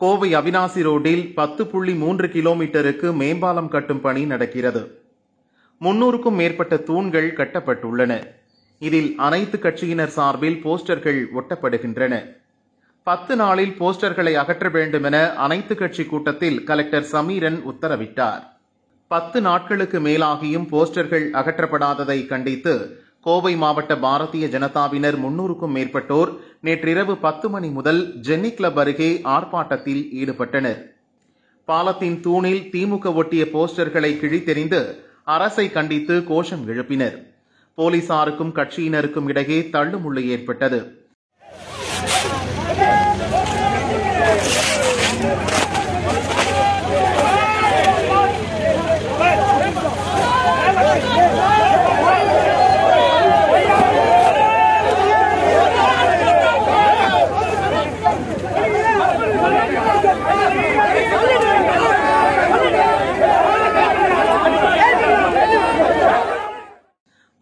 கோவை அவினாசி ரோட்டில் பத்து புள்ளி மூன்று கிலோமீட்டருக்கு மேம்பாலம் கட்டும் பணி நடக்கிறது முன்னூறுக்கும் மேற்பட்ட தூண்கள் கட்டப்பட்டுள்ளன இதில் அனைத்து கட்சியினர் சார்பில் போஸ்டர்கள் ஒட்டப்படுகின்றன பத்து நாளில் போஸ்டர்களை அகற்ற வேண்டும் என அனைத்து கட்சி கூட்டத்தில் கலெக்டர் சமீரன் உத்தரவிட்டார் பத்து நாட்களுக்கு மேலாகியும் போஸ்டர்கள் அகற்றப்படாததை கண்டித்து கோவை மாவட்ட பாரதிய ஜனதாவினர் முன்னூறுக்கும் மேற்பட்டோர் நேற்றிரவு பத்து மணி முதல் ஜென்னி கிளப் அருகே ஆர்ப்பாட்டத்தில் ஈடுபட்டனர் பாலத்தின் தூணில் திமுக ஒட்டிய போஸ்டர்களை கிழித்தெறிந்து அரசை கண்டித்து கோஷம் எழுப்பினர் போலீசாருக்கும் கட்சியினருக்கும் இடையே தள்ளுமுள்ளு ஏற்பட்டது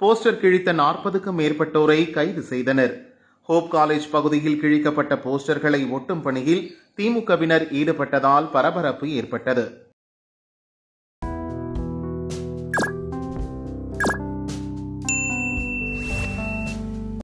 போஸ்டர் கிழித்த நாற்பதுக்கும் மேற்பட்டோரை கைது செய்தனர் ஹோப் காலேஜ் பகுதியில் கிழிக்கப்பட்ட போஸ்டர்களை ஒட்டும் பணியில் திமுகவினர் ஈடுபட்டதால் பரபரப்பு ஏற்பட்டது